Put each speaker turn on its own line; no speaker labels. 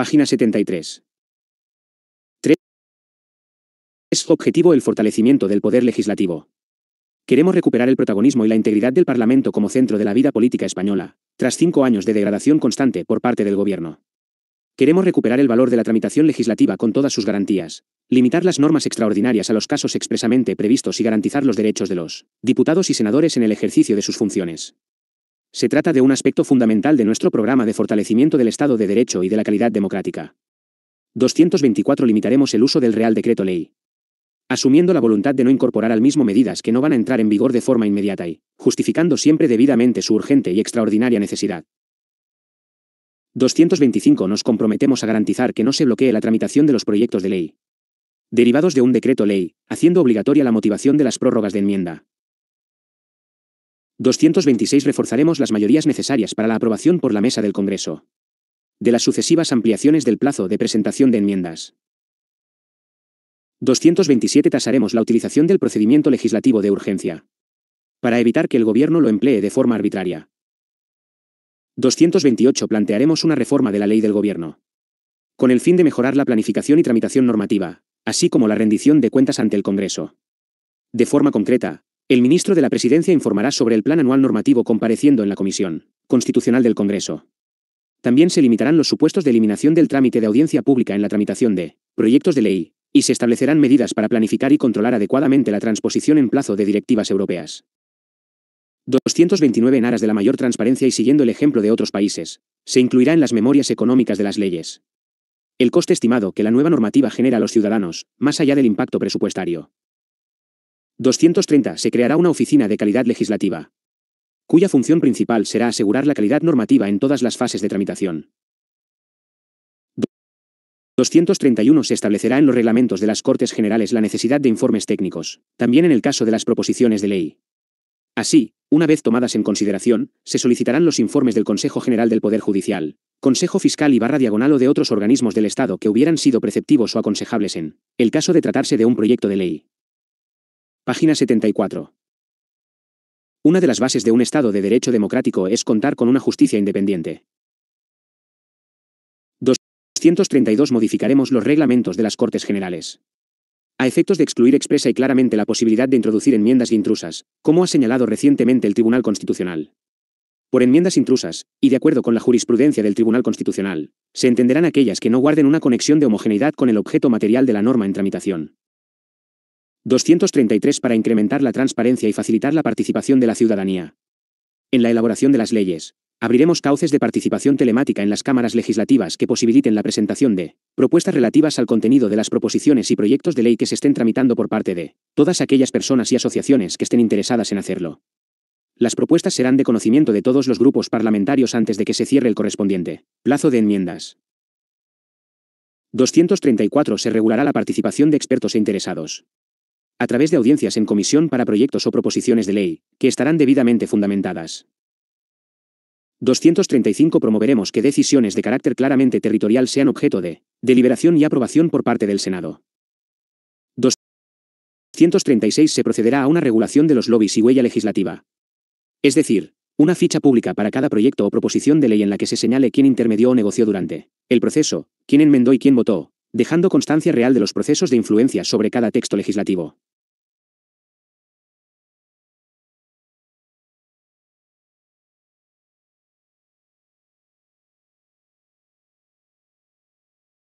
Página 73. 3. Objetivo el fortalecimiento del poder legislativo. Queremos recuperar el protagonismo y la integridad del Parlamento como centro de la vida política española, tras cinco años de degradación constante por parte del Gobierno. Queremos recuperar el valor de la tramitación legislativa con todas sus garantías, limitar las normas extraordinarias a los casos expresamente previstos y garantizar los derechos de los diputados y senadores en el ejercicio de sus funciones. Se trata de un aspecto fundamental de nuestro programa de fortalecimiento del Estado de Derecho y de la calidad democrática. 224. Limitaremos el uso del Real Decreto Ley. Asumiendo la voluntad de no incorporar al mismo medidas que no van a entrar en vigor de forma inmediata y, justificando siempre debidamente su urgente y extraordinaria necesidad. 225. Nos comprometemos a garantizar que no se bloquee la tramitación de los proyectos de ley. Derivados de un decreto ley, haciendo obligatoria la motivación de las prórrogas de enmienda. 226 reforzaremos las mayorías necesarias para la aprobación por la Mesa del Congreso. De las sucesivas ampliaciones del plazo de presentación de enmiendas. 227 tasaremos la utilización del procedimiento legislativo de urgencia. Para evitar que el Gobierno lo emplee de forma arbitraria. 228 plantearemos una reforma de la ley del Gobierno. Con el fin de mejorar la planificación y tramitación normativa, así como la rendición de cuentas ante el Congreso. De forma concreta, el ministro de la Presidencia informará sobre el plan anual normativo compareciendo en la Comisión Constitucional del Congreso. También se limitarán los supuestos de eliminación del trámite de audiencia pública en la tramitación de proyectos de ley, y se establecerán medidas para planificar y controlar adecuadamente la transposición en plazo de directivas europeas. 229 en aras de la mayor transparencia y siguiendo el ejemplo de otros países, se incluirá en las memorias económicas de las leyes. El coste estimado que la nueva normativa genera a los ciudadanos, más allá del impacto presupuestario, 230. Se creará una oficina de calidad legislativa, cuya función principal será asegurar la calidad normativa en todas las fases de tramitación. 231 se establecerá en los reglamentos de las Cortes Generales la necesidad de informes técnicos, también en el caso de las proposiciones de ley. Así, una vez tomadas en consideración, se solicitarán los informes del Consejo General del Poder Judicial, Consejo Fiscal y barra diagonal o de otros organismos del Estado que hubieran sido preceptivos o aconsejables en el caso de tratarse de un proyecto de ley. Página 74. Una de las bases de un Estado de Derecho democrático es contar con una justicia independiente. 232 Modificaremos los reglamentos de las Cortes Generales. A efectos de excluir expresa y claramente la posibilidad de introducir enmiendas intrusas, como ha señalado recientemente el Tribunal Constitucional. Por enmiendas intrusas, y de acuerdo con la jurisprudencia del Tribunal Constitucional, se entenderán aquellas que no guarden una conexión de homogeneidad con el objeto material de la norma en tramitación, 233 para incrementar la transparencia y facilitar la participación de la ciudadanía. En la elaboración de las leyes, abriremos cauces de participación telemática en las cámaras legislativas que posibiliten la presentación de propuestas relativas al contenido de las proposiciones y proyectos de ley que se estén tramitando por parte de todas aquellas personas y asociaciones que estén interesadas en hacerlo. Las propuestas serán de conocimiento de todos los grupos parlamentarios antes de que se cierre el correspondiente plazo de enmiendas. 234. Se regulará la participación de expertos e interesados a través de audiencias en comisión para proyectos o proposiciones de ley, que estarán debidamente fundamentadas. 235 Promoveremos que decisiones de carácter claramente territorial sean objeto de deliberación y aprobación por parte del Senado. 236 Se procederá a una regulación de los lobbies y huella legislativa. Es decir, una ficha pública para cada proyecto o proposición de ley en la que se señale quién intermedió o negoció durante el proceso, quién enmendó y quién votó, dejando constancia real de los procesos de influencia sobre cada texto legislativo.